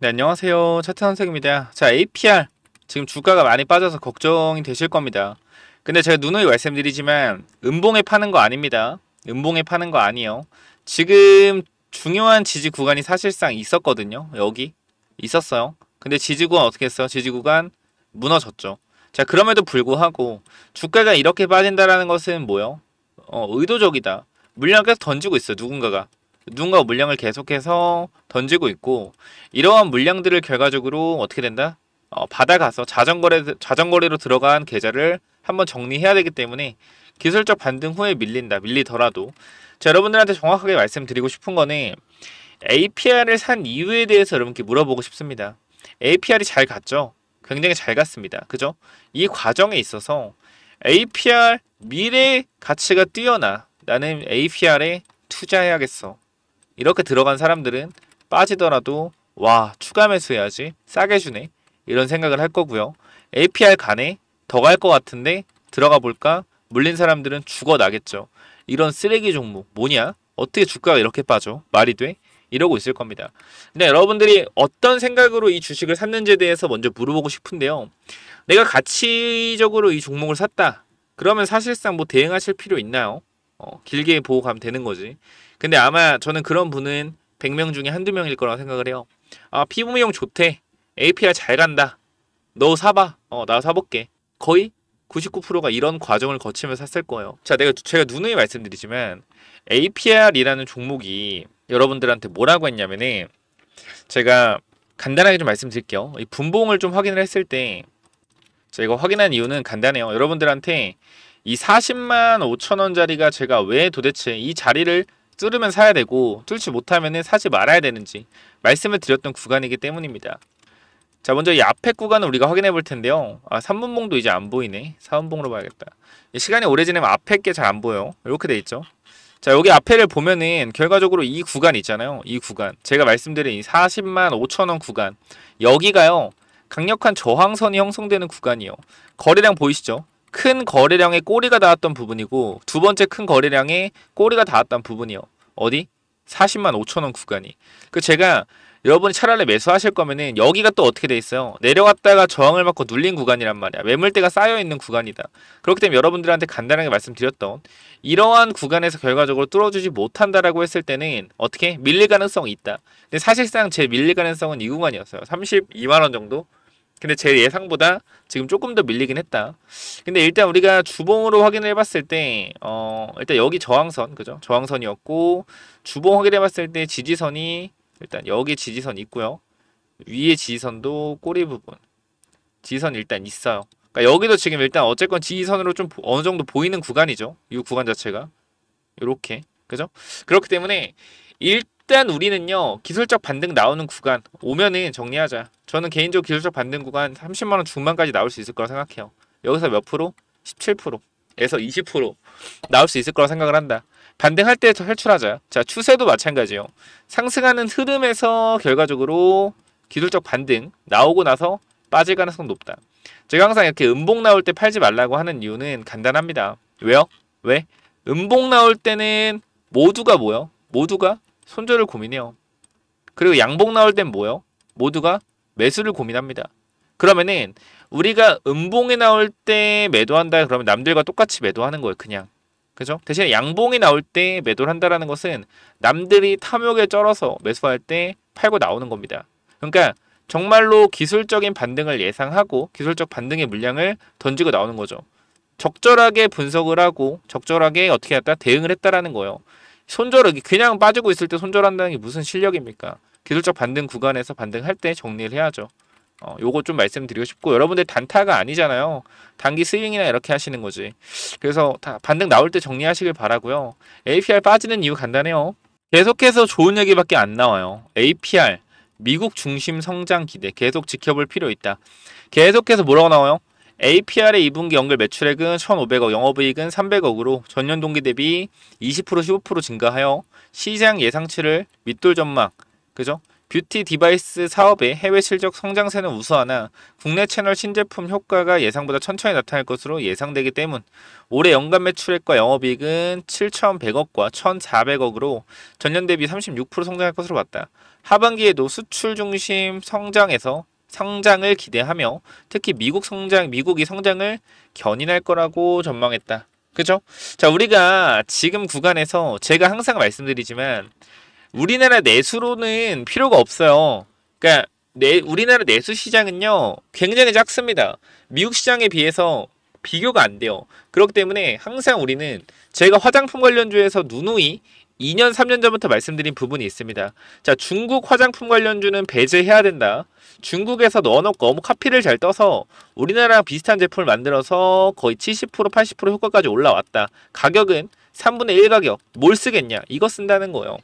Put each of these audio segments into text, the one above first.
네, 안녕하세요. 차트선생입니다. 자, APR. 지금 주가가 많이 빠져서 걱정이 되실 겁니다. 근데 제가 누누이 말씀드리지만 음봉에 파는 거 아닙니다. 음봉에 파는 거 아니에요. 지금 중요한 지지 구간이 사실상 있었거든요. 여기 있었어요. 근데 지지 구간 어떻게 했어요? 지지 구간 무너졌죠. 자, 그럼에도 불구하고 주가가 이렇게 빠진다라는 것은 뭐요? 어, 의도적이다. 물량을 계속 던지고 있어요. 누군가가. 누군가 물량을 계속해서 던지고 있고 이러한 물량들을 결과적으로 어떻게 된다? 어, 받아가서 자전거래, 자전거래로 들어간 계좌를 한번 정리해야 되기 때문에 기술적 반등 후에 밀린다 밀리더라도 자, 여러분들한테 정확하게 말씀드리고 싶은 거는 APR을 산 이유에 대해서 여러분께 물어보고 싶습니다. APR이 잘 갔죠? 굉장히 잘 갔습니다. 그죠? 이 과정에 있어서 APR 미래 가치가 뛰어나 나는 APR에 투자해야겠어. 이렇게 들어간 사람들은 빠지더라도 와 추가 매수해야지 싸게 주네 이런 생각을 할 거고요. APR 간에 더 갈 것 같은데 들어가 볼까? 물린 사람들은 죽어나겠죠. 이런 쓰레기 종목 뭐냐? 어떻게 주가가 이렇게 빠져? 말이 돼? 이러고 있을 겁니다. 근데 네, 여러분들이 어떤 생각으로 이 주식을 샀는지에 대해서 먼저 물어보고 싶은데요. 내가 가치적으로 이 종목을 샀다. 그러면 사실상 뭐 대응하실 필요 있나요? 어, 길게 보고 가면 되는 거지. 근데 아마 저는 그런 분은 100명 중에 한두 명일 거라고 생각을 해요. 아, 피부미용 좋대. APR 잘 간다. 너 사봐. 어, 나 사볼게. 거의 99%가 이런 과정을 거치면서 샀을 거예요. 자, 내가 제가 누누이 말씀드리지만 APR이라는 종목이 여러분들한테 뭐라고 했냐면은 제가 간단하게 좀 말씀드릴게요. 이 분봉을 좀 확인을 했을 때 제가 확인한 이유는 간단해요. 여러분들한테 이 40만 5천 원짜리가 제가 왜 도대체 이 자리를 뚫으면 사야 되고 뚫지 못하면 사지 말아야 되는지 말씀을 드렸던 구간이기 때문입니다. 자 먼저 이 앞에 구간은 우리가 확인해 볼 텐데요. 아 3분봉도 이제 안 보이네. 4분봉으로 봐야겠다. 시간이 오래 지나면 앞에 게 잘 안 보여. 이렇게 돼 있죠. 자 여기 앞에를 보면은 결과적으로 이 구간 있잖아요 이 구간 제가 말씀드린 이 40만 5천원 구간 여기가요 강력한 저항선이 형성되는 구간이요 거래량 보이시죠 큰거래량의 꼬리가 닿았던 부분이고 두 번째 큰거래량의 꼬리가 닿았던 부분이요. 어디? 40만 5천 원 구간이. 그 제가 여러분이 차라리 매수하실 거면은 여기가 또 어떻게 돼 있어요? 내려갔다가 저항을 맞고 눌린 구간이란 말이야. 매물대가 쌓여 있는 구간이다. 그렇기 때문에 여러분들한테 간단하게 말씀드렸던 이러한 구간에서 결과적으로 뚫어주지 못한다라고 했을 때는 어떻게 밀릴 가능성이 있다. 근데 사실상 제 밀릴 가능성은 이 구간이었어요. 32만 원 정도. 근데 제 예상보다 지금 조금 더 밀리긴 했다. 근데 일단 우리가 주봉으로 확인을 해봤을 때, 어, 일단 여기 저항선, 그죠? 저항선이었고, 주봉 확인해봤을 때 지지선이, 일단 여기 지지선 있고요. 위에 지지선도 꼬리 부분. 지지선 일단 있어요. 그러니까 여기도 지금 일단 어쨌건 지지선으로 좀 어느 정도 보이는 구간이죠. 이 구간 자체가. 이렇게 그죠? 그렇기 때문에 일 일단 우리는요 기술적 반등 나오는 구간 오면은 정리하자 저는 개인적으로 기술적 반등 구간 30만원 중반까지 나올 수 있을 거라 생각해요 여기서 몇 프로? 17% 에서 20% 나올 수 있을 거라 생각을 한다 반등할 때 탈출하자 자 추세도 마찬가지요 상승하는 흐름에서 결과적으로 기술적 반등 나오고 나서 빠질 가능성 높다 제가 항상 이렇게 음봉 나올 때 팔지 말라고 하는 이유는 간단합니다 왜요? 왜? 음봉 나올 때는 모두가 뭐요? 모두가 손절을 고민해요. 그리고 양봉 나올 땐 뭐요? 모두가 매수를 고민합니다. 그러면은 우리가 음봉이 나올 때 매도한다 그러면 남들과 똑같이 매도하는 거예요. 그냥. 그죠? 대신에 양봉이 나올 때 매도를 한다라는 것은 남들이 탐욕에 쩔어서 매수할 때 팔고 나오는 겁니다. 그러니까 정말로 기술적인 반등을 예상하고 기술적 반등의 물량을 던지고 나오는 거죠. 적절하게 분석을 하고 적절하게 어떻게 했다 대응을 했다라는 거예요. 손절을 그냥 빠지고 있을 때 손절한다는 게 무슨 실력입니까? 기술적 반등 구간에서 반등할 때 정리를 해야죠. 어, 요거 좀 말씀드리고 싶고 여러분들 단타가 아니잖아요. 단기 스윙이나 이렇게 하시는 거지. 그래서 반등 나올 때 정리하시길 바라고요. APR 빠지는 이유 간단해요. 계속해서 좋은 얘기밖에 안 나와요. APR 미국 중심 성장 기대 계속 지켜볼 필요 있다. 계속해서 뭐라고 나와요? APR의 2분기 연결 매출액은 1,500억, 영업이익은 300억으로 전년 동기 대비 20% 15% 증가하여 시장 예상치를 밑돌 전망, 그죠? 뷰티 디바이스 사업의 해외 실적 성장세는 우수하나 국내 채널 신제품 효과가 예상보다 천천히 나타날 것으로 예상되기 때문 올해 연간 매출액과 영업이익은 7,100억과 1,400억으로 전년 대비 36% 성장할 것으로 봤다. 하반기에도 수출 중심 성장에서 성장을 기대하며 특히 미국 성장, 미국이 성장을 견인할 거라고 전망했다. 그죠? 자, 우리가 지금 구간에서 제가 항상 말씀드리지만 우리나라 내수로는 필요가 없어요. 그러니까 내, 우리나라 내수 시장은요 굉장히 작습니다. 미국 시장에 비해서 비교가 안 돼요. 그렇기 때문에 항상 우리는 제가 화장품 관련주에서 누누이 2년, 3년 전부터 말씀드린 부분이 있습니다. 자, 중국 화장품 관련주는 배제해야 된다. 중국에서 넣어놓고 너무 카피를 잘 떠서 우리나라랑 비슷한 제품을 만들어서 거의 70% 80% 효과까지 올라왔다. 가격은 3분의 1 가격. 뭘 쓰겠냐? 이거 쓴다는 거예요.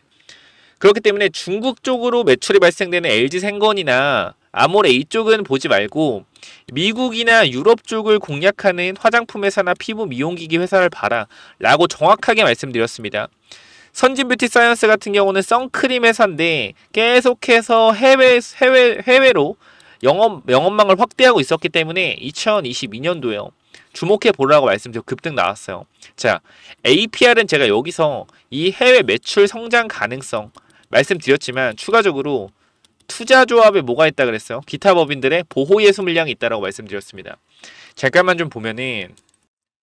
그렇기 때문에 중국 쪽으로 매출이 발생되는 LG 생건이나 아모레 이쪽은 보지 말고 미국이나 유럽 쪽을 공략하는 화장품 회사나 피부 미용기기 회사를 봐라 라고 정확하게 말씀드렸습니다. 선진 뷰티 사이언스 같은 경우는 선크림 회사인데 계속해서 해외 해외 해외로 영업 영업망을 확대하고 있었기 때문에 2022년도요. 주목해 보라고 말씀드리고 급등 나왔어요. 자, APR은 제가 여기서 이 해외 매출 성장 가능성 말씀드렸지만 추가적으로 투자 조합에 뭐가 있다 그랬어요? 기타 법인들의 보호 예수 물량이 있다라고 말씀드렸습니다. 잠깐만 좀 보면은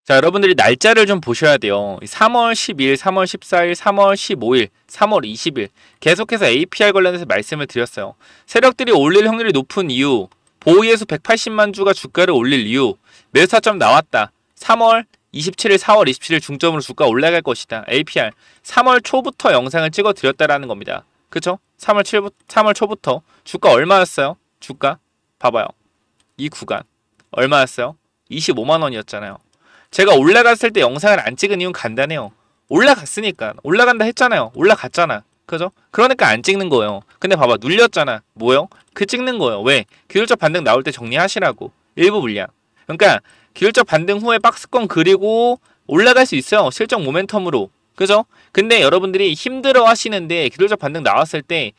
자, 여러분들이 날짜를 좀 보셔야 돼요. 3월 12일, 3월 14일, 3월 15일, 3월 20일. 계속해서 a p i 관련해서 말씀을 드렸어요. 세력들이 올릴 확률이 높은 이유, 보호에서 180만 주가 주가를 올릴 이유, 매수타점 나왔다. 3월 27일, 4월 27일 중점으로 주가 올라갈 것이다. APR. 3월 초부터 영상을 찍어 드렸다라는 겁니다. 그쵸? 3월 7부, 3월 초부터 주가 얼마였어요? 주가? 봐봐요. 이 구간. 얼마였어요? 25만원이었잖아요. 제가 올라갔을 때 영상을 안 찍은 이유는 간단해요. 올라갔으니까 올라간다 했잖아요. 올라갔잖아. 그죠? 그러니까 안 찍는 거예요. 근데 봐봐 눌렸잖아. 뭐요? 그 찍는 거예요. 왜? 기울적 반등 나올 때 정리하시라고. 일부 물량. 그러니까 기울적 반등 후에 박스권 그리고 올라갈 수 있어요. 실적 모멘텀으로. 그죠? 근데 여러분들이 힘들어 하시는데 기울적 반등 나왔을 때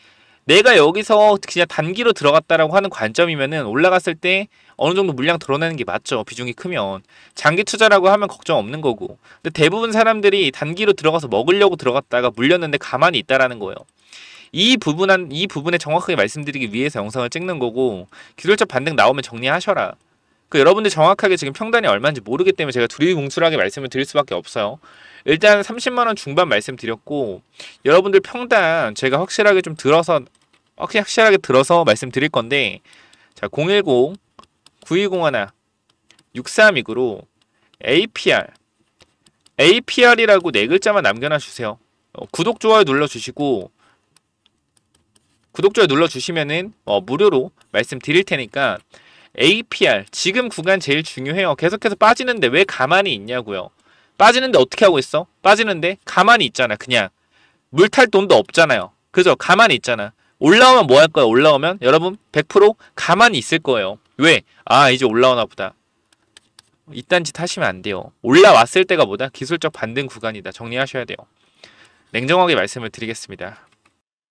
내가 여기서 그냥 단기로 들어갔다라고 하는 관점이면은 올라갔을 때 어느 정도 물량 드러내는 게 맞죠. 비중이 크면. 장기 투자라고 하면 걱정 없는 거고. 근데 대부분 사람들이 단기로 들어가서 먹으려고 들어갔다가 물렸는데 가만히 있다라는 거예요. 이 부분한 이 부분에 정확하게 말씀드리기 위해서 영상을 찍는 거고 기술적 반등 나오면 정리하셔라. 그 여러분들 정확하게 지금 평단이 얼마인지 모르기 때문에 제가 두리뭉술하게 말씀을 드릴 수밖에 없어요. 일단 30만원 중반 말씀드렸고 여러분들 평단 제가 확실하게 좀 들어서 확실, 확실하게 들어서 말씀드릴 건데 자 010 920 1 632으로 APR APR이라고 네 글자만 남겨놔 주세요. 어, 구독 좋아요 눌러 주시고 구독 좋아요 눌러 주시면은 어, 무료로 말씀드릴 테니까 APR 지금 구간 제일 중요해요. 계속해서 빠지는데 왜 가만히 있냐고요. 빠지는데 어떻게 하고 있어? 빠지는데 가만히 있잖아 그냥 물 탈 돈도 없잖아요 그죠? 가만히 있잖아 올라오면 뭐 할 거야 올라오면 여러분 100% 가만히 있을 거예요 왜? 아 이제 올라오나 보다 이딴 짓 하시면 안 돼요 올라왔을 때가 뭐다? 기술적 반등 구간이다 정리하셔야 돼요 냉정하게 말씀을 드리겠습니다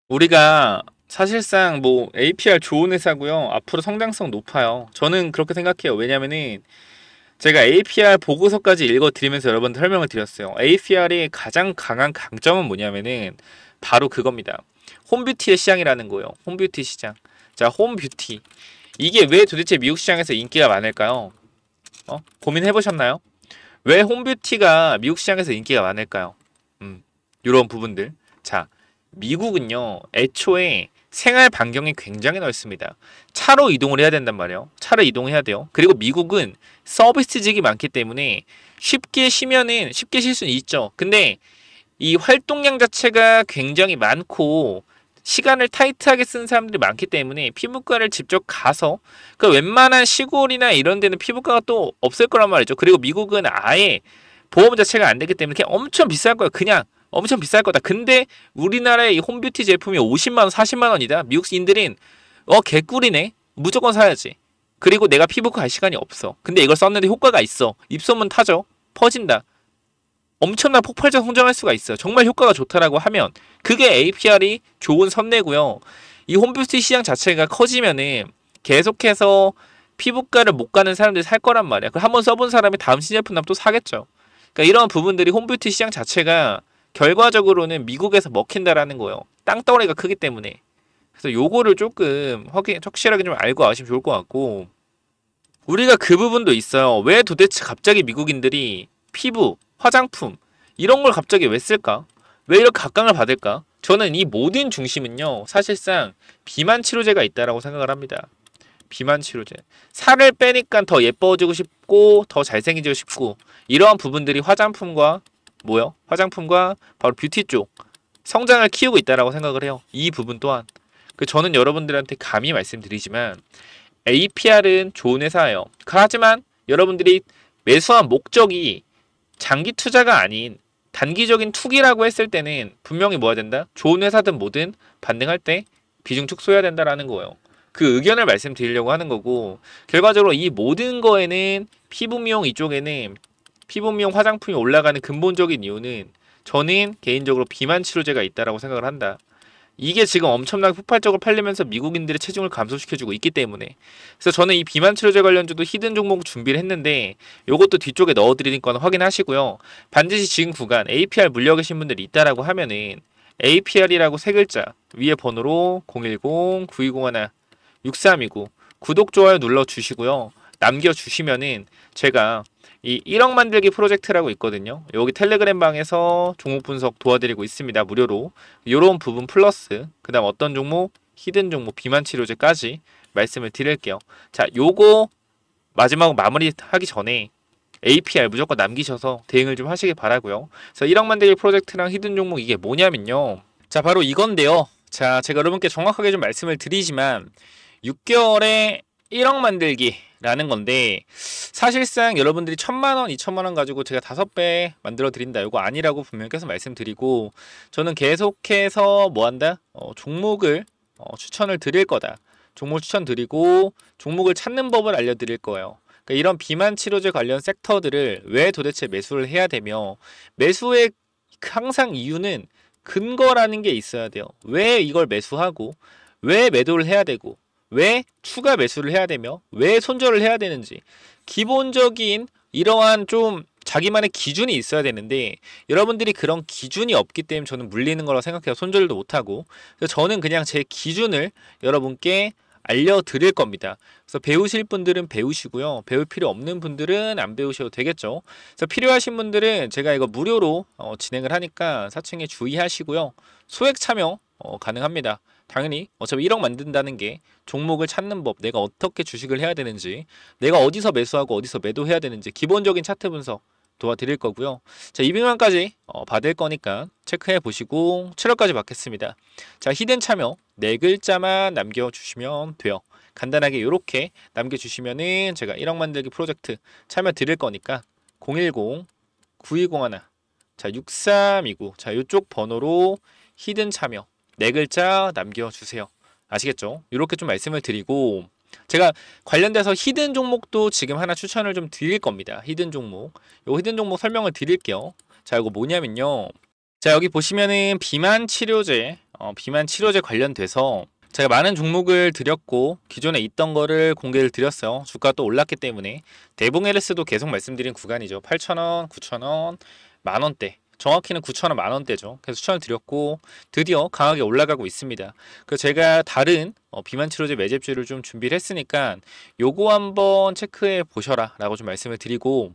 우리가 사실상 뭐 APR 좋은 회사고요. 앞으로 성장성 높아요. 저는 그렇게 생각해요. 왜냐면은 제가 APR 보고서까지 읽어드리면서 여러분 설명을 드렸어요. APR의 가장 강한 강점은 뭐냐면은 바로 그겁니다. 홈뷰티의 시장이라는 거예요. 홈뷰티 시장. 자, 홈뷰티. 이게 왜 도대체 미국 시장에서 인기가 많을까요? 어? 고민해보셨나요? 왜 홈뷰티가 미국 시장에서 인기가 많을까요? 음, 이런 부분들. 자, 미국은요, 애초에 생활 반경이 굉장히 넓습니다. 차로 이동을 해야 된단 말이에요. 차로 이동해야 돼요. 그리고 미국은 서비스직이 많기 때문에 쉽게 쉬면은 쉽게 쉴 수는 있죠. 근데 이 활동량 자체가 굉장히 많고 시간을 타이트하게 쓰는 사람들이 많기 때문에 피부과를 직접 가서 그 웬만한 시골이나 이런 데는 피부과가 또 없을 거란 말이죠. 그리고 미국은 아예 보험 자체가 안 되기 때문에 그냥 엄청 비쌀 거예요. 그냥 엄청 비쌀 거다. 근데 우리나라의 홈뷰티 제품이 50만원, 40만원이다. 미국인들은 어 개꿀이네. 무조건 사야지. 그리고 내가 피부과 갈 시간이 없어. 근데 이걸 썼는데 효과가 있어. 입소문 타죠. 퍼진다. 엄청난 폭발적 성장할 수가 있어요. 정말 효과가 좋다라고 하면 그게 APR이 좋은 선내고요. 이 홈뷰티 시장 자체가 커지면은 계속해서 피부과를 못 가는 사람들이 살 거란 말이야. 그 한번 써본 사람이 다음 신제품 나면 또 사겠죠. 그러니까 이런 부분들이 홈뷰티 시장 자체가 결과적으로는 미국에서 먹힌다라는 거예요. 땅덩어리가 크기 때문에. 그래서 요거를 조금 확인, 확실하게 좀 알고 아시면 좋을 것 같고 우리가 그 부분도 있어요. 왜 도대체 갑자기 미국인들이 피부, 화장품 이런 걸 갑자기 왜 쓸까? 왜 이렇게 각광을 받을까? 저는 이 모든 중심은요. 사실상 비만 치료제가 있다라고 생각을 합니다. 비만 치료제. 살을 빼니까 더 예뻐지고 싶고 더 잘생기고 싶고 이러한 부분들이 화장품과 뭐요? 화장품과 바로 뷰티 쪽 성장을 키우고 있다라고 생각을 해요. 이 부분 또한 그 저는 여러분들한테 감히 말씀드리지만 APR은 좋은 회사예요. 하지만 여러분들이 매수한 목적이 장기 투자가 아닌 단기적인 투기라고 했을 때는 분명히 뭐야 된다? 좋은 회사든 뭐든 반등할 때 비중 축소해야 된다라는 거예요. 그 의견을 말씀드리려고 하는 거고 결과적으로 이 모든 거에는 피부 미용 이쪽에는 피부 미용 화장품이 올라가는 근본적인 이유는 저는 개인적으로 비만 치료제가 있다라고 생각을 한다. 이게 지금 엄청나게 폭발적으로 팔리면서 미국인들의 체중을 감소시켜주고 있기 때문에 그래서 저는 이 비만 치료제 관련주도 히든 종목 준비를 했는데 이것도 뒤쪽에 넣어드리는 건 확인하시고요 반드시 지금 구간 APR 물려 계신 분들이 있다라고 하면은 APR이라고 세 글자 위에 번호로 010-9201-6329 구독 좋아요 눌러주시고요 남겨주시면은 제가 이 1억 만들기 프로젝트라고 있거든요. 여기 텔레그램 방에서 종목 분석 도와드리고 있습니다. 무료로. 요런 부분 플러스 그다음 어떤 종목 히든 종목 비만 치료제까지 말씀을 드릴게요. 자, 요거 마지막 마무리하기 전에 APR 무조건 남기셔서 대응을 좀 하시길 바라고요. 그래서 1억 만들기 프로젝트랑 히든 종목 이게 뭐냐면요. 자, 바로 이건데요. 자, 제가 여러분께 정확하게 좀 말씀을 드리지만 6개월에 1억 만들기라는 건데 사실상 여러분들이 천만 원, 이천만 원 가지고 제가 다섯 배 만들어 드린다. 이거 아니라고 분명히 계속 말씀드리고 저는 계속해서 뭐 한다? 어, 종목을 어, 추천을 드릴 거다. 종목 추천 드리고 종목을 찾는 법을 알려 드릴 거예요. 그러니까 이런 비만 치료제 관련 섹터들을 왜 도대체 매수를 해야 되며 매수의 항상 이유는 근거라는 게 있어야 돼요. 왜 이걸 매수하고 왜 매도를 해야 되고 왜 추가 매수를 해야 되며 왜 손절을 해야 되는지 기본적인 이러한 좀 자기만의 기준이 있어야 되는데 여러분들이 그런 기준이 없기 때문에 저는 물리는 거라 생각해요 손절도 못하고 그래서 저는 그냥 제 기준을 여러분께 알려드릴 겁니다. 그래서 배우실 분들은 배우시고요. 배울 필요 없는 분들은 안 배우셔도 되겠죠. 그래서 필요하신 분들은 제가 이거 무료로 어, 진행을 하니까 사칭에 주의하시고요. 소액 참여 어, 가능합니다. 당연히 어차피 1억 만든다는 게 종목을 찾는 법, 내가 어떻게 주식을 해야 되는지, 내가 어디서 매수하고 어디서 매도해야 되는지 기본적인 차트 분석 도와드릴 거고요. 자, 200만까지 어, 받을 거니까 체크해 보시고 7억까지 받겠습니다. 자, 히든 참여 네 글자만 남겨주시면 돼요. 간단하게 이렇게 남겨주시면은 제가 1억 만들기 프로젝트 참여 드릴 거니까 010 920 1 자, 6329. 자, 이쪽 번호로 히든 참여 네 글자 남겨주세요. 아시겠죠? 이렇게 좀 말씀을 드리고 제가 관련돼서 히든 종목도 지금 하나 추천을 좀 드릴 겁니다. 히든 종목. 요 히든 종목 설명을 드릴게요. 자, 이거 뭐냐면요. 자, 여기 보시면은 비만 치료제, 어, 비만 치료제 관련돼서 제가 많은 종목을 드렸고 기존에 있던 거를 공개를 드렸어요. 주가 또 올랐기 때문에 대봉 LS도 계속 말씀드린 구간이죠. 8,000원, 9,000원, 만원대 정확히는 9천원 만원대죠. 그래서 추천을 드렸고 드디어 강하게 올라가고 있습니다. 그 제가 다른 어, 비만 치료제 매집주를 좀 준비를 했으니까 요거 한번 체크해 보셔라 라고 좀 말씀을 드리고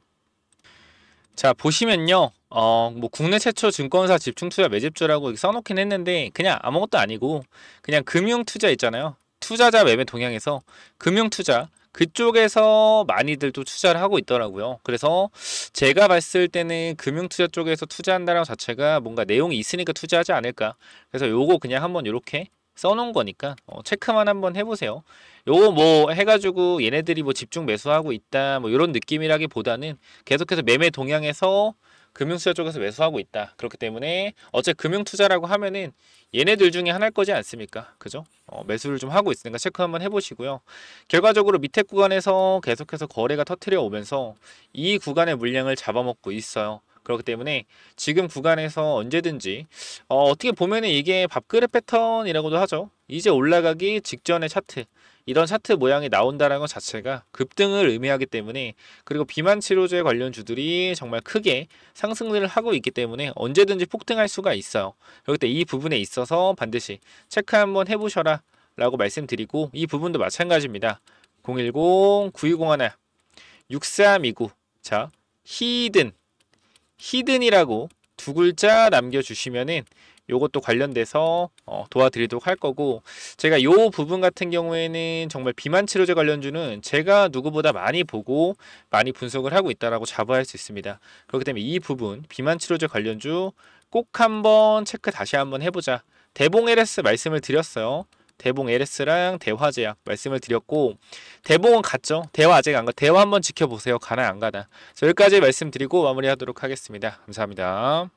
자 보시면요 어 뭐 국내 최초 증권사 집중투자 매집주라고 써놓긴 했는데 그냥 아무것도 아니고 그냥 금융투자 있잖아요 투자자 매매 동향에서 금융투자 그쪽에서 많이들 또 투자를 하고 있더라고요. 그래서 제가 봤을 때는 금융 투자 쪽에서 투자한다는 자체가 뭔가 내용이 있으니까 투자하지 않을까. 그래서 요거 그냥 한번 이렇게 써놓은 거니까 어, 체크만 한번 해보세요. 요거 뭐 해가지고 얘네들이 뭐 집중 매수하고 있다 뭐 이런 느낌이라기보다는 계속해서 매매 동향에서 금융투자 쪽에서 매수하고 있다. 그렇기 때문에 어째 금융투자라고 하면은 얘네들 중에 하나일 거지 않습니까? 그죠? 어, 매수를 좀 하고 있으니까 체크 한번 해보시고요. 결과적으로 밑에 구간에서 계속해서 거래가 터트려 오면서 이 구간의 물량을 잡아먹고 있어요. 그렇기 때문에 지금 구간에서 언제든지 어, 어떻게 보면은 이게 밥그릇 패턴이라고도 하죠. 이제 올라가기 직전의 차트 이런 차트 모양이 나온다는 것 자체가 급등을 의미하기 때문에 그리고 비만 치료제 관련주들이 정말 크게 상승을 하고 있기 때문에 언제든지 폭등할 수가 있어요. 그렇기 때문에 이 부분에 있어서 반드시 체크 한번 해보셔라 라고 말씀드리고 이 부분도 마찬가지입니다. 010-9201-6329자 히든 히든이라고 두 글자 남겨주시면은 요것도 관련돼서 어, 도와드리도록 할 거고 제가 요 부분 같은 경우에는 정말 비만 치료제 관련주는 제가 누구보다 많이 보고 많이 분석을 하고 있다라고 자부할 수 있습니다. 그렇기 때문에 이 부분 비만 치료제 관련주 꼭 한번 체크 다시 한번 해보자. 대봉 LS 말씀을 드렸어요. 대봉 LS랑 대화제약 말씀을 드렸고 대봉은 갔죠. 대화 아직 안 가. 대화 한번 지켜보세요. 가나 안 가나. 여기까지 말씀드리고 마무리하도록 하겠습니다. 감사합니다.